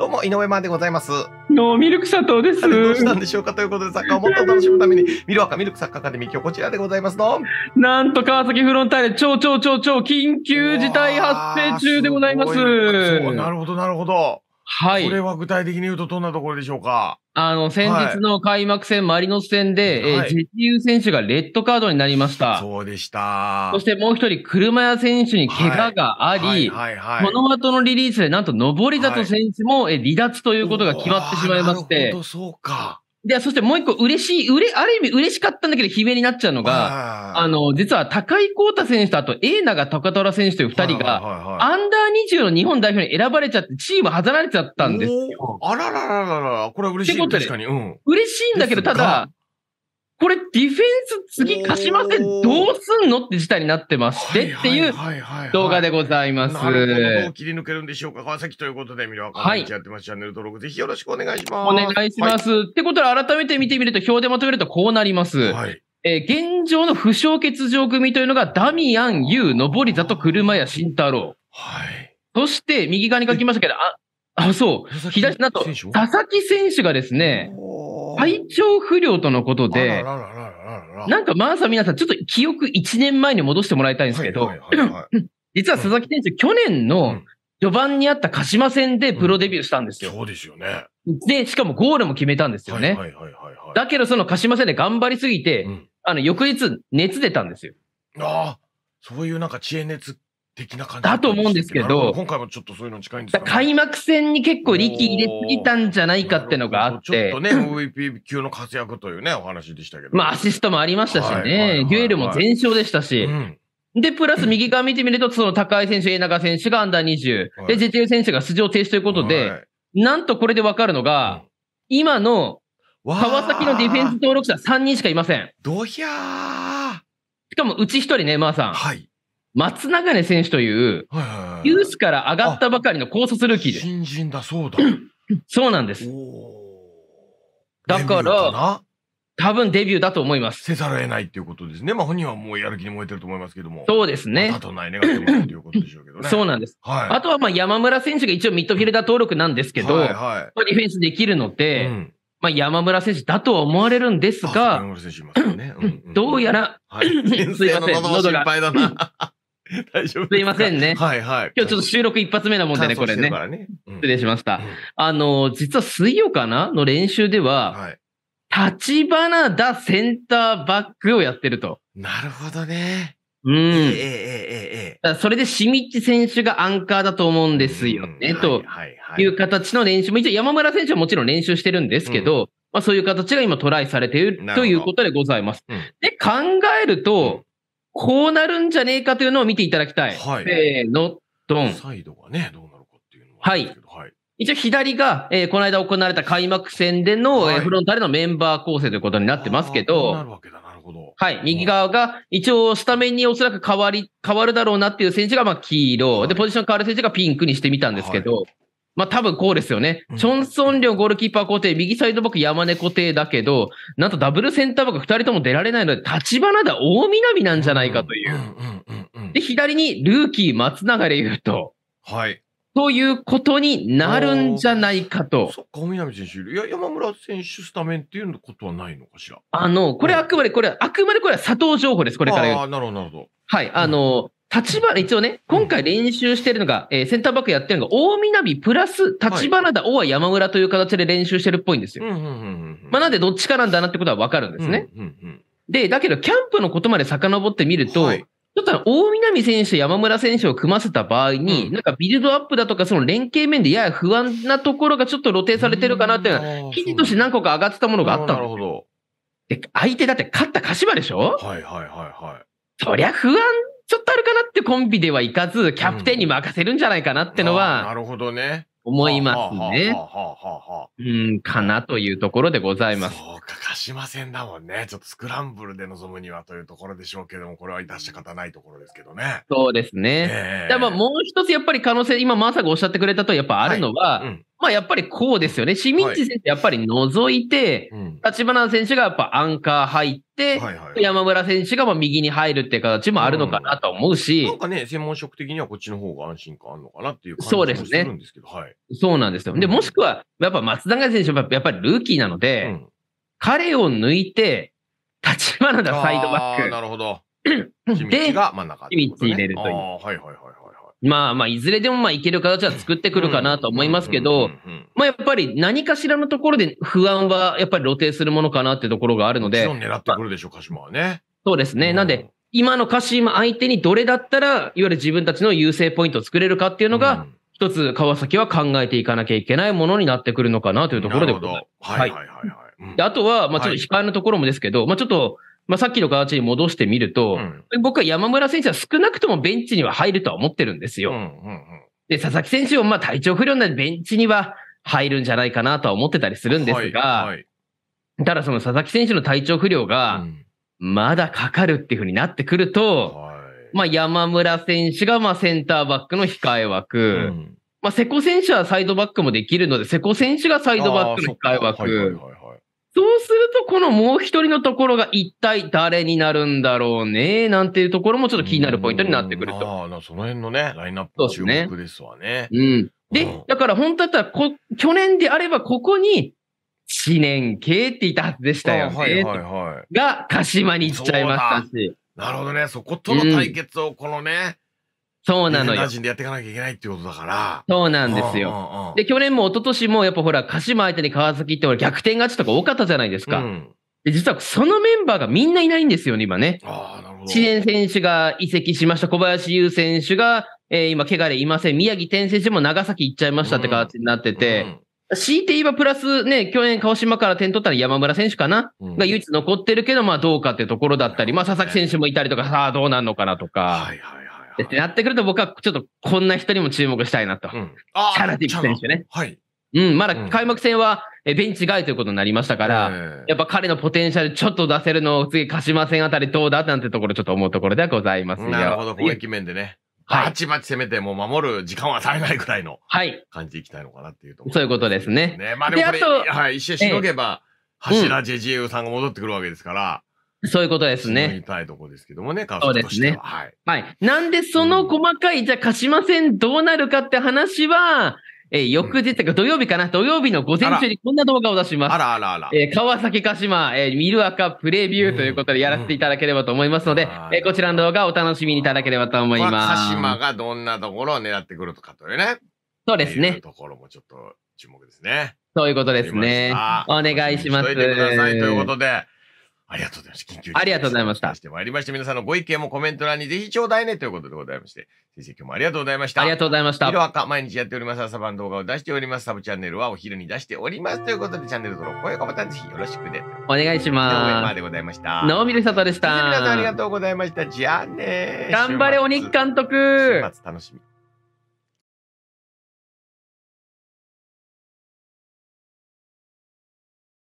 どうも、井上までございます。どうも、ミルク佐藤です。どうしたんでしょうかということで、サッカーをもっと楽しむために、ミルワカミルク作家アカデミー、今日こちらでございますの。なんと、川崎フロンターレ、超超超超緊急事態発生中でございます。そうなるほど、なるほど。はい。これは具体的に言うとどんなところでしょうかあの、先日の開幕戦、マリノス戦で、えー、ジェジウ選手がレッドカードになりました。そうでした。そしてもう一人、車屋選手に怪我があり、はいはい、この後のリリースで、なんと、上里選手も、え離脱ということが決まってしまいまして。そうか。で、そしてもう一個嬉しい、うれ、ある意味嬉しかったんだけど悲鳴になっちゃうのが、あの、実は高井光太選手とあと永永高虎選手という二人が、アンダー20の日本代表に選ばれちゃって、チームられちゃったんですよ。あらららららこれは嬉しい。確かに、うん。嬉しいんだけど、ただ、これディフェンス次貸しませんどうすんのって事態になってましてっていう動画でございます。なるほど。どう切り抜けるんでしょうか川崎ということで、見るわかんやってます。チャンネル登録ぜひよろしくお願いします。お願いします。はい、ってことで改めて見てみると、表でまとめるとこうなります。はい。えー、現状の負傷欠場組というのが、ダミアン、ユー、登里、車屋、慎太郎。はい。そして、右側に書きましたけど、あ、あ、そう。左、なんと、佐々木選手がですね、体調不良とのことで、なんかまー皆さん、ちょっと記憶1年前に戻してもらいたいんですけど、実は佐々木選手、去年の序盤にあった鹿島戦でプロデビューしたんですよ。そうですよね。で、しかもゴールも決めたんですよね。だけど、その鹿島戦で頑張りすぎて、あの、翌日、熱出たんですよ。ああ、そういうなんか知恵熱的な感じだと思うんですけど、今回もちょっとそういうの近いんですか、ね、開幕戦に結構力入れすぎたんじゃないかってのがあって。ちょっとね、MVP 級の活躍というね、お話でしたけど。まあ、アシストもありましたしね、デュエルも全勝でしたし。うんで、プラス右側見てみると、その高井選手、永永選手がアンダー20、はい、で、ジェチェ選手が出場停止ということで、はい、なんとこれでわかるのが、今の川崎のディフェンス登録者3人しかいません。どひゃーしかもうち1人ね、マーさん。はい。松永根選手という、ユースから上がったばかりの高卒ルーキーです。新人だ、そうだ。そうなんです。だから、多分デビューだと思います。せざるを得ないっていうことですね。まあ本人はもうやる気に燃えてると思いますけども。そうですね。あとないね、そうなんです。はい、あとはまあ山村選手が一応ミッドフィルダー登録なんですけど、はいはい、ディフェンスできるので、うん、まあ山村選手だとは思われるんですが、どうやら、はい、すいません、喉が。大丈夫すいませんね。はいはい。今日ちょっと収録一発目なもんでね、これね。失礼しました、あの、実は水曜かなの練習では、立花田センターバックをやってると。なるほどね。うん。ええええええ。それで、しみっち選手がアンカーだと思うんですよね、うん、という形の練習も、一応山村選手はもちろん練習してるんですけど、まあそういう形が今トライされているということでございます。で、考えると、こうなるんじゃねえかというのを見ていただきたい。はい。せーの、ドン。サイドがね、どうなるかっていうのは。はい。はい。一応左が、えー、この間行われた開幕戦での、はい、えフロンターレのメンバー構成ということになってますけど、なるわけだ、なるほど。はい、右側が、一応スタメンにおそらく変わり、変わるだろうなっていう選手がまあ黄色、はい、で、ポジション変わる選手がピンクにしてみたんですけど、はい、まあ多分こうですよね。チョンソンリョンゴールキーパー固定、右サイドバック山根固定だけど、なんとダブルセンターバック2人とも出られないので、立花だ大南なんじゃないかという。で、左にルーキー松永優と。はい。ということになるんじゃないかと。そっか、南選手いる。いや、山村選手スタメンっていうことはないのかしら。あの、これあくまで、これ、あくまでこれは佐藤情報です、これから。ああ、なるほど、なるほど。はい、あの、立花、一応ね、今回練習してるのが、えー、センターバックやってるのが、大南プラス、立花だ、大は山村という形で練習してるっぽいんですよ。まあ、なんでどっちかなんだなってことはわかるんですね。で、だけど、キャンプのことまで遡ってみると、はい、ちょっと大南選手と山村選手を組ませた場合に、うん、なんかビルドアップだとか、その連携面でやや不安なところがちょっと露呈されてるかなっていうのは、記事として何個か上がってたものがあったの。なるほど。で、相手だって勝った柏でしょはいはいはいはい。そりゃ不安ってコンビではいかず、キャプテンに任せるんじゃないかなってのは、うん、なるほどね。思いますね。ははは、うん、かなというところでございます。そうか、かしませんだもんね。ちょっとスクランブルで臨むにはというところでしょうけども、これは致し方ないところですけどね。そうですね。えー、だもう一つやっぱり可能性、今まさかおっしゃってくれたとやっぱあるのは、はいうんまあやっぱりこうですよね。清水ッ選手やっぱり除いて、立花、はい、選手がやっぱアンカー入って、はいはい、山村選手がまあ右に入るっていう形もあるのかなと思うし、うん、なんかね、専門職的にはこっちの方が安心感あるのかなっていう感じもするんですけど、そうね、はい、そうなんですよ。で、もしくは、やっぱ松永選手はやっぱりルーキーなので、うん、彼を抜いて、立花がサイドバック。なるほど。で、秘密入れるという。はいはいはいはい。まあまあ、いずれでもまあ、いける形は作ってくるかなと思いますけど、まあやっぱり何かしらのところで不安はやっぱり露呈するものかなってところがあるので。もちろん狙ってくるでしょう、鹿島はね。そうですね。なんで、今の鹿島相手にどれだったら、いわゆる自分たちの優勢ポイントを作れるかっていうのが、一つ川崎は考えていかなきゃいけないものになってくるのかなというところでございます。はいはいはい、はい。であとは、まあちょっと控えのところもですけど、まあちょっと、まあ、さっきの形に戻してみると、うん、僕は山村選手は少なくともベンチには入るとは思ってるんですよ。うんうんうん、で、佐々木選手もまあ体調不良なんでベンチには入るんじゃないかなとは思ってたりするんですが、はいはい、ただその佐々木選手の体調不良が、まだかかるっていうふうになってくると、はい、まあ、山村選手がまあセンターバックの控え枠、うんまあ、瀬古選手はサイドバックもできるので、瀬古選手がサイドバックの控え枠。そうすると、このもう一人のところが一体誰になるんだろうね、なんていうところもちょっと気になるポイントになってくると。ああ、その辺のね、ラインナップ注目ですわね。うねうん。で、うん、だから本当だったら去年であればここに、知念系って言ったはずでしたよね。はいはいはい。が、鹿島に行っちゃいましたし。なるほどね。そことの対決をこのね、そうなのよ。人でやっていかなきゃいけないってことだから。そうなんですよ。で、去年も一昨年もやっぱほら、鹿島相手に川崎って逆転勝ちとか多かったじゃないですか。うん、で実はそのメンバーがみんないないんですよね、今ね。知念選手が移籍しました。小林優選手が、えー、今、怪我でいません。宮城天選手も長崎行っちゃいましたって形になってて。うんうん強いて言えばプラスね、去年鹿児島から点取ったら山村選手かな、うん、が唯一残ってるけど、まあどうかってところだったり、まあ佐々木選手もいたりとか、さあどうなるのかなとか。はいはいはい。ってなってくると、僕はちょっとこんな人にも注目したいなと。うん、あチャラティブ選手ね。はい。うん、まだ開幕戦はベンチ外ということになりましたから、うん、やっぱ彼のポテンシャルちょっと出せるのを次、鹿島戦あたりどうだなんてところちょっと思うところではございますなるほど、攻撃面でね。はい、バチバチ攻めて、もう守る時間は足りないくらいの感じでいきたいのかなっていうと、ね、そういうことですね。ねまあでもこれ、はい、一瞬しのげば、柱ジェジエウさんが戻ってくるわけですから。そういうことですね。見たいとこですけどもね、そうですね。はい。はい。なんで、その細かい、じゃあ、鹿島戦どうなるかって話は、えー、翌日、土曜日かな、土曜日の午前中にこんな動画を出します。あらあらあら。えー、川崎鹿島、えー、見る赤プレビューということでやらせていただければと思いますので、うんうん、えー、こちらの動画をお楽しみいただければと思います。鹿島がどんなところを狙ってくるとかというね。そうですね。ところもちょっと注目ですね。そういうことですね。お願いします。ということで。ありがとうございました。緊急ありがとうございました。してまいりました。皆さんのご意見もコメント欄にぜひちょうだいねということでございまして、先生今日もありがとうございました。ありがとうございました。色赤、毎日やっております。朝晩動画を出しております。サブチャンネルはお昼に出しております。ということで、チャンネル登録、高評価ボタンぜひよろしくね。お願いします。でございました。ノーミルサトでした。皆さんありがとうございました。じゃあね。頑張れ、鬼監督。週末楽しみ。